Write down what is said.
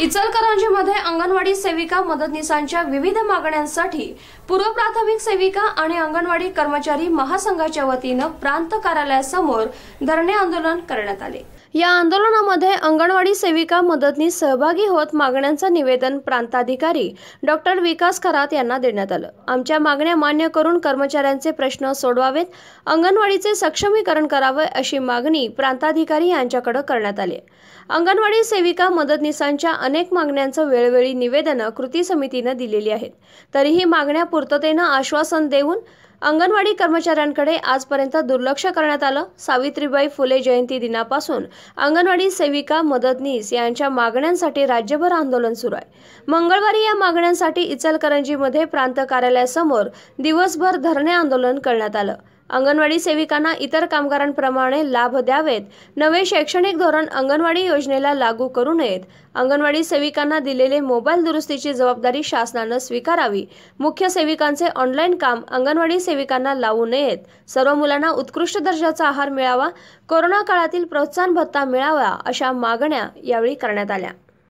इचलकरंजीमध्ये अंगणवाडी सेविका मदतनीसांच्या विविध मागण्यांसाठी पूर्व प्राथमिक सेविका आणि अंगणवाडी कर्मचारी महासंघाच्या वतीनं प्रांत कार्यालयासमोर धरणे आंदोलन करण्यात आले या आंदोलनामध्ये अंगणवाडी सेविका मदतनीस सहभागी होत मागण्यांचं निवेदन प्रांताधिकारी डॉक्टर विकास खरात यांना देण्यात आलं आमच्या मागण्या मान्य करून कर्मचाऱ्यांचे प्रश्न सोडवावेत अंगणवाडीचे सक्षमीकरण करावे अशी मागणी प्रांताधिकारी यांच्याकडे करण्यात आली अंगणवाडी सेविका मदतनीसांच्या अनेक मागण्यांचं वेळोवेळी निवेदनं कृती समितीनं दिलेली आहेत तरीही मागण्या पूर्ततेनं आश्वासन देऊन अंगणवाडी कर्मचाऱ्यांकडे आजपर्यंत दुर्लक्ष करण्यात आलं सावित्रीबाई फुले जयंती दिनापासून अंगणवाडी सेविका मदतनीस यांच्या मागण्यांसाठी राज्यभर आंदोलन सुरू आहे मंगळवारी या मागण्यांसाठी इचलकरंजीमध्ये प्रांत कार्यालयासमोर दिवसभर धरणे आंदोलन करण्यात आलं अंगणवाडी सेविकांना इतर कामगारांप्रमाणे लाभ द्यावेत नवे शैक्षणिक धोरण अंगणवाडी योजनेला लागू करू नयेत अंगणवाडी सेविकांना दिलेले मोबाईल दुरुस्तीची जबाबदारी शासनानं स्वीकारावी मुख्य सेविकांचे ऑनलाईन काम अंगणवाडी सेविकांना लावू नयेत सर्व मुलांना उत्कृष्ट दर्जाचा आहार मिळावा कोरोना काळातील प्रोत्साहन भत्ता मिळावा अशा मागण्या यावेळी करण्यात आल्या